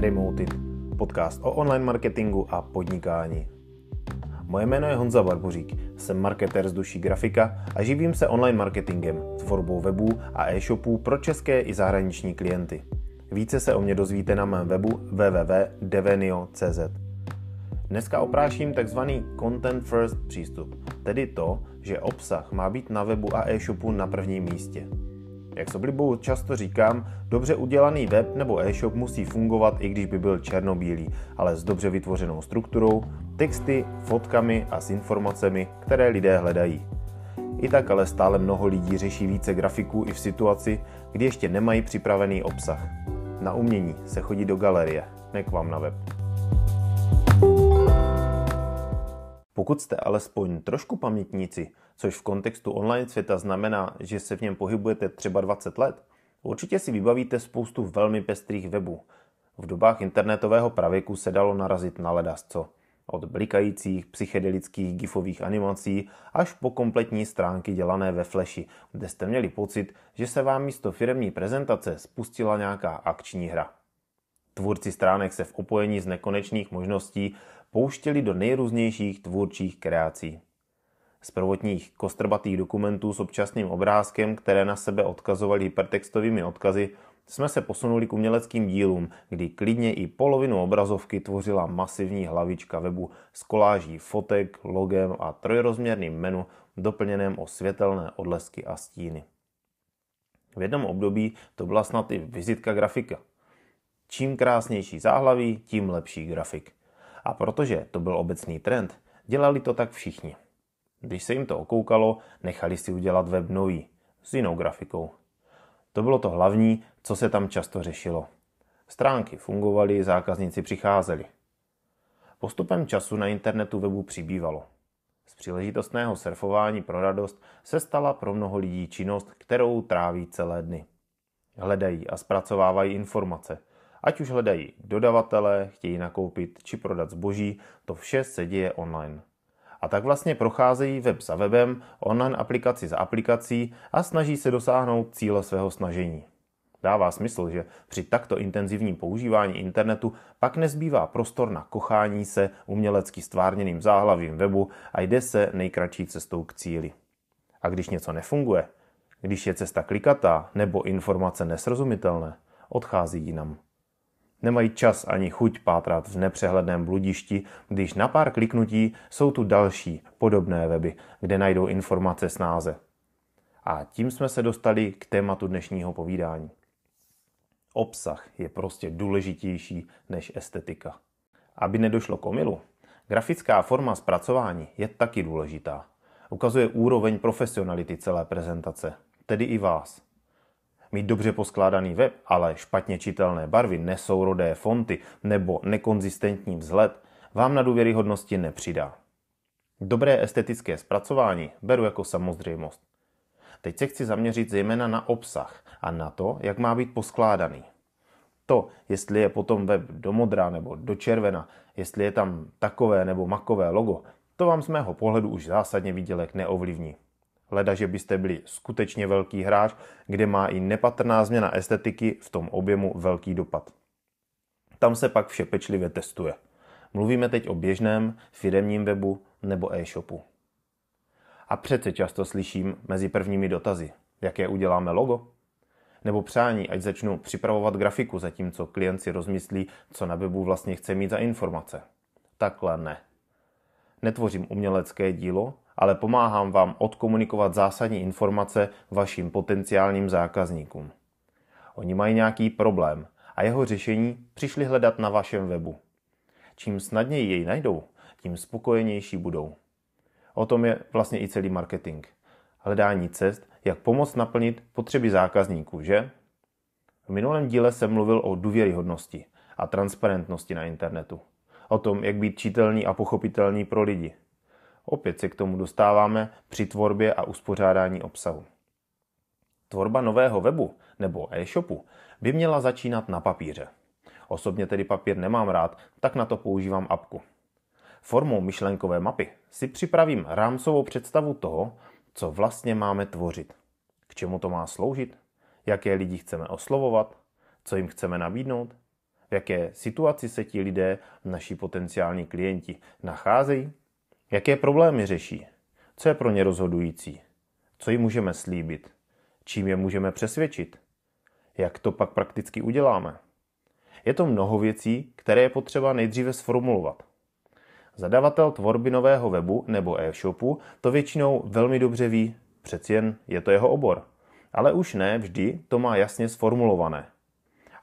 Remoted, podcast o online marketingu a podnikání. Moje jméno je Honza Barbořík, jsem marketer z duší grafika a živím se online marketingem, tvorbou webů a e-shopů pro české i zahraniční klienty. Více se o mě dozvíte na mém webu www.devenio.cz. Dneska opráším takzvaný content first přístup, tedy to, že obsah má být na webu a e-shopu na prvním místě. Jak s oblibou často říkám, dobře udělaný web nebo e-shop musí fungovat, i když by byl černobílý, ale s dobře vytvořenou strukturou, texty, fotkami a s informacemi, které lidé hledají. I tak ale stále mnoho lidí řeší více grafiků i v situaci, kdy ještě nemají připravený obsah. Na umění se chodí do galerie, ne k vám na web. Pokud jste alespoň trošku pamětníci, což v kontextu online světa znamená, že se v něm pohybujete třeba 20 let, určitě si vybavíte spoustu velmi pestrých webů. V dobách internetového pravěku se dalo narazit na ledasco. Od blikajících psychedelických gifových animací až po kompletní stránky dělané ve Flashi, kde jste měli pocit, že se vám místo firemní prezentace spustila nějaká akční hra. Tvůrci stránek se v opojení z nekonečných možností pouštěli do nejrůznějších tvůrčích kreací. Z prvotních kostrbatých dokumentů s občasným obrázkem, které na sebe odkazovaly hypertextovými odkazy, jsme se posunuli k uměleckým dílům, kdy klidně i polovinu obrazovky tvořila masivní hlavička webu s koláží fotek, logem a trojrozměrným menu doplněném o světelné odlesky a stíny. V jednom období to byla snad i vizitka grafika. Čím krásnější záhlaví, tím lepší grafik. A protože to byl obecný trend, dělali to tak všichni. Když se jim to okoukalo, nechali si udělat web nový, s jinou grafikou. To bylo to hlavní, co se tam často řešilo. Stránky fungovaly, zákazníci přicházeli. Postupem času na internetu webu přibývalo. Z příležitostného surfování pro radost se stala pro mnoho lidí činnost, kterou tráví celé dny. Hledají a zpracovávají informace. Ať už hledají dodavatele, chtějí nakoupit či prodat zboží, to vše se děje online. A tak vlastně procházejí web za webem, online aplikaci za aplikací a snaží se dosáhnout cíle svého snažení. Dává smysl, že při takto intenzivním používání internetu pak nezbývá prostor na kochání se umělecky stvárněným záhlavím webu a jde se nejkratší cestou k cíli. A když něco nefunguje, když je cesta klikatá nebo informace nesrozumitelné, odchází jinam. Nemají čas ani chuť pátrat v nepřehledném bludišti, když na pár kliknutí jsou tu další podobné weby, kde najdou informace snáze. A tím jsme se dostali k tématu dnešního povídání. Obsah je prostě důležitější než estetika. Aby nedošlo k omilu, grafická forma zpracování je taky důležitá. Ukazuje úroveň profesionality celé prezentace, tedy i vás. Mít dobře poskládaný web, ale špatně čitelné barvy, nesourodé fonty nebo nekonzistentní vzhled vám na důvěryhodnosti nepřidá. Dobré estetické zpracování beru jako samozřejmost. Teď se chci zaměřit zejména na obsah a na to, jak má být poskládaný. To, jestli je potom web do modrá nebo do červena, jestli je tam takové nebo makové logo, to vám z mého pohledu už zásadně výdělek neovlivní. Leda, že byste byli skutečně velký hráč, kde má i nepatrná změna estetiky v tom objemu velký dopad. Tam se pak vše pečlivě testuje. Mluvíme teď o běžném firemním webu nebo e-shopu. A přece často slyším mezi prvními dotazy, jaké uděláme logo? Nebo přání, ať začnu připravovat grafiku, zatímco klient si rozmyslí, co na webu vlastně chce mít za informace. Takhle ne. Netvořím umělecké dílo, ale pomáhám vám odkomunikovat zásadní informace vašim potenciálním zákazníkům. Oni mají nějaký problém a jeho řešení přišli hledat na vašem webu. Čím snadněji jej najdou, tím spokojenější budou. O tom je vlastně i celý marketing. Hledání cest, jak pomoct naplnit potřeby zákazníků, že? V minulém díle jsem mluvil o důvěryhodnosti a transparentnosti na internetu. O tom, jak být čitelný a pochopitelný pro lidi – Opět se k tomu dostáváme při tvorbě a uspořádání obsahu. Tvorba nového webu nebo e-shopu by měla začínat na papíře. Osobně tedy papír nemám rád, tak na to používám apku. Formou myšlenkové mapy si připravím rámcovou představu toho, co vlastně máme tvořit. K čemu to má sloužit? Jaké lidi chceme oslovovat? Co jim chceme nabídnout? V jaké situaci se ti lidé, naši potenciální klienti, nacházejí? Jaké problémy řeší? Co je pro ně rozhodující? Co jim můžeme slíbit? Čím je můžeme přesvědčit? Jak to pak prakticky uděláme? Je to mnoho věcí, které je potřeba nejdříve sformulovat. Zadavatel tvorby nového webu nebo e-shopu to většinou velmi dobře ví, přeci jen je to jeho obor. Ale už ne vždy to má jasně sformulované.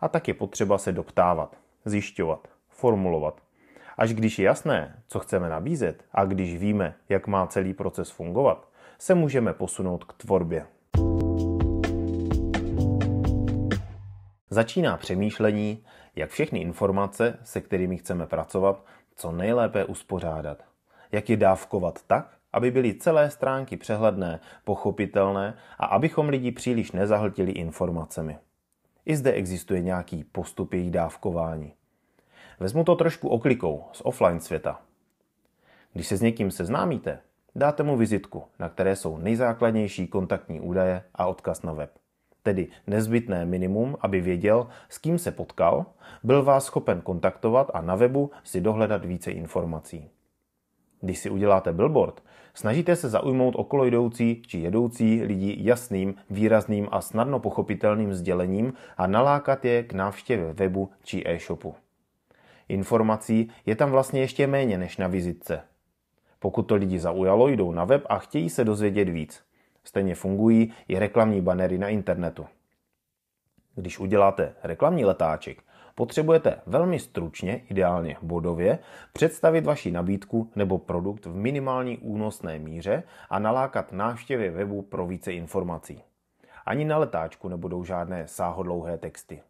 A tak je potřeba se doptávat, zjišťovat, formulovat Až když je jasné, co chceme nabízet a když víme, jak má celý proces fungovat, se můžeme posunout k tvorbě. Začíná přemýšlení, jak všechny informace, se kterými chceme pracovat, co nejlépe uspořádat. Jak je dávkovat tak, aby byly celé stránky přehledné, pochopitelné a abychom lidi příliš nezahltili informacemi. I zde existuje nějaký postup jejich dávkování. Vezmu to trošku oklikou z offline světa. Když se s někým seznámíte, dáte mu vizitku, na které jsou nejzákladnější kontaktní údaje a odkaz na web. Tedy nezbytné minimum, aby věděl, s kým se potkal, byl vás schopen kontaktovat a na webu si dohledat více informací. Když si uděláte billboard, snažíte se zaujmout okolojdoucí či jedoucí lidi jasným, výrazným a snadno pochopitelným sdělením a nalákat je k návštěvě webu či e-shopu. Informací je tam vlastně ještě méně než na vizitce. Pokud to lidi zaujalo, jdou na web a chtějí se dozvědět víc. Stejně fungují i reklamní banery na internetu. Když uděláte reklamní letáček, potřebujete velmi stručně, ideálně bodově, představit vaši nabídku nebo produkt v minimální únosné míře a nalákat návštěvy webu pro více informací. Ani na letáčku nebudou žádné sáhodlouhé texty.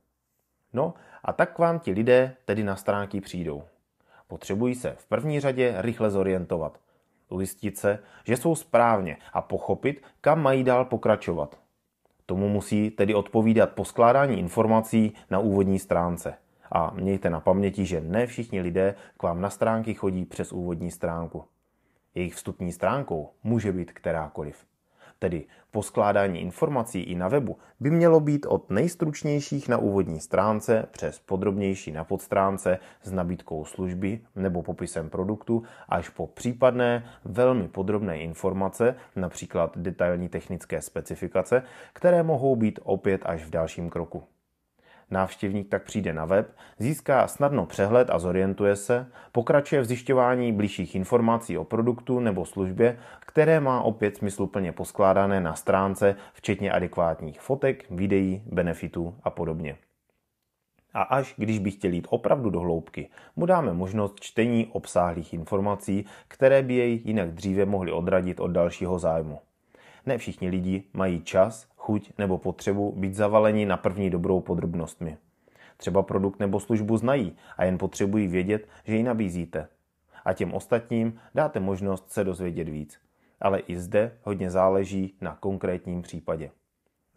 No a tak k vám ti lidé tedy na stránky přijdou. Potřebují se v první řadě rychle zorientovat, ujistit se, že jsou správně a pochopit, kam mají dál pokračovat. Tomu musí tedy odpovídat poskládání informací na úvodní stránce. A mějte na paměti, že ne všichni lidé k vám na stránky chodí přes úvodní stránku. Jejich vstupní stránkou může být kterákoliv tedy poskládání informací i na webu, by mělo být od nejstručnějších na úvodní stránce přes podrobnější na podstránce s nabídkou služby nebo popisem produktu až po případné velmi podrobné informace, například detailní technické specifikace, které mohou být opět až v dalším kroku. Návštěvník tak přijde na web, získá snadno přehled a zorientuje se, pokračuje v zjišťování blížších informací o produktu nebo službě, které má opět smysluplně poskládané na stránce, včetně adekvátních fotek, videí, benefitů a podobně. A až když by chtěl jít opravdu do hloubky, mu dáme možnost čtení obsáhlých informací, které by jej jinak dříve mohly odradit od dalšího zájmu. Ne všichni lidi mají čas chuť nebo potřebu být zavaleni na první dobrou podrobnostmi. Třeba produkt nebo službu znají a jen potřebují vědět, že ji nabízíte. A těm ostatním dáte možnost se dozvědět víc. Ale i zde hodně záleží na konkrétním případě.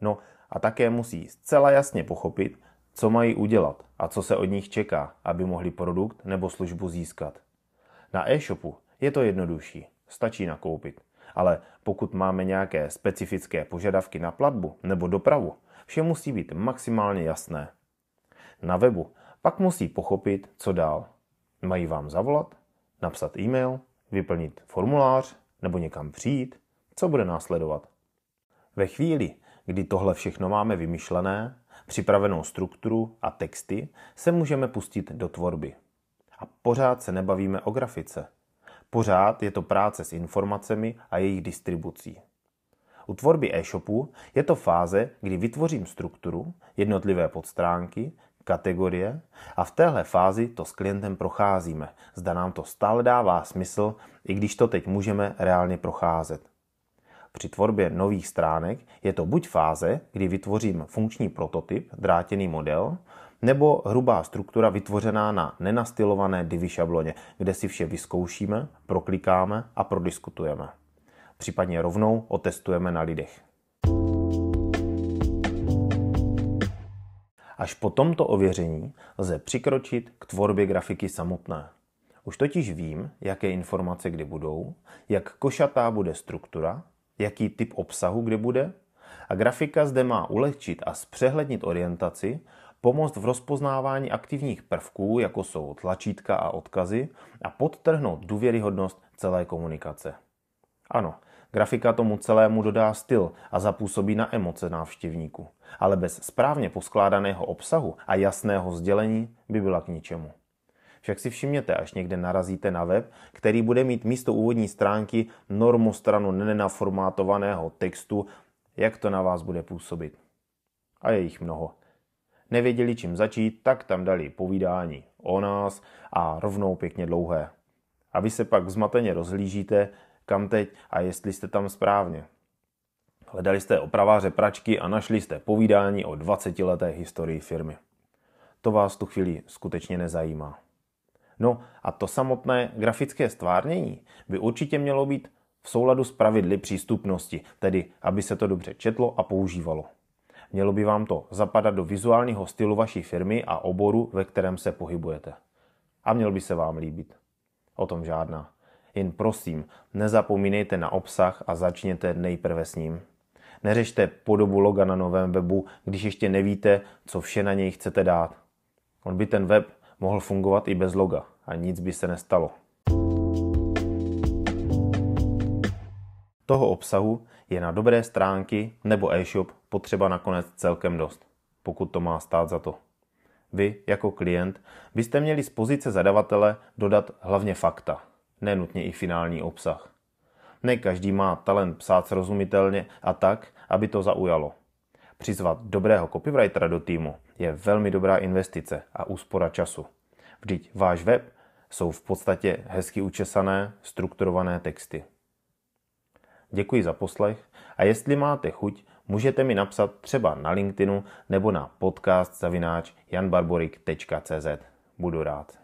No a také musí zcela jasně pochopit, co mají udělat a co se od nich čeká, aby mohli produkt nebo službu získat. Na e-shopu je to jednodušší, stačí nakoupit ale pokud máme nějaké specifické požadavky na platbu nebo dopravu, vše musí být maximálně jasné. Na webu pak musí pochopit, co dál. Mají vám zavolat, napsat e-mail, vyplnit formulář nebo někam přijít, co bude následovat. Ve chvíli, kdy tohle všechno máme vymyšlené, připravenou strukturu a texty, se můžeme pustit do tvorby. A pořád se nebavíme o grafice – Pořád je to práce s informacemi a jejich distribucí. U tvorby e-shopu je to fáze, kdy vytvořím strukturu, jednotlivé podstránky, kategorie a v téhle fázi to s klientem procházíme. Zda nám to stále dává smysl, i když to teď můžeme reálně procházet. Při tvorbě nových stránek je to buď fáze, kdy vytvořím funkční prototyp, drátěný model, nebo hrubá struktura vytvořená na nenastylované divy šabloně, kde si vše vyzkoušíme, proklikáme a prodiskutujeme. Případně rovnou otestujeme na lidech. Až po tomto ověření lze přikročit k tvorbě grafiky samotné. Už totiž vím, jaké informace kdy budou, jak košatá bude struktura, jaký typ obsahu kdy bude a grafika zde má ulehčit a zpřehlednit orientaci, pomoct v rozpoznávání aktivních prvků, jako jsou tlačítka a odkazy, a podtrhnout důvěryhodnost celé komunikace. Ano, grafika tomu celému dodá styl a zapůsobí na emoce návštěvníku, ale bez správně poskládaného obsahu a jasného sdělení by byla k ničemu. Však si všimněte, až někde narazíte na web, který bude mít místo úvodní stránky normu stranu nenaformátovaného textu, jak to na vás bude působit. A je jich mnoho nevěděli čím začít, tak tam dali povídání o nás a rovnou pěkně dlouhé. A vy se pak zmateně rozhlížíte, kam teď a jestli jste tam správně. Hledali jste opraváře pračky a našli jste povídání o 20-leté historii firmy. To vás tu chvíli skutečně nezajímá. No a to samotné grafické stvárnění by určitě mělo být v souladu s pravidly přístupnosti, tedy aby se to dobře četlo a používalo. Mělo by vám to zapadat do vizuálního stylu vaší firmy a oboru, ve kterém se pohybujete. A měl by se vám líbit. O tom žádná. Jen prosím, nezapomínejte na obsah a začněte nejprve s ním. Neřešte podobu loga na novém webu, když ještě nevíte, co vše na něj chcete dát. On by ten web mohl fungovat i bez loga a nic by se nestalo. Toho obsahu, je na dobré stránky nebo e-shop potřeba nakonec celkem dost, pokud to má stát za to. Vy, jako klient, byste měli z pozice zadavatele dodat hlavně fakta, nenutně i finální obsah. Ne každý má talent psát srozumitelně a tak, aby to zaujalo. Přizvat dobrého copywritera do týmu je velmi dobrá investice a úspora času. Vždyť váš web jsou v podstatě hezky učesané, strukturované texty děkuji za poslech a jestli máte chuť, můžete mi napsat třeba na LinkedInu nebo na podcast zavináč janbarborik.cz. Budu rád.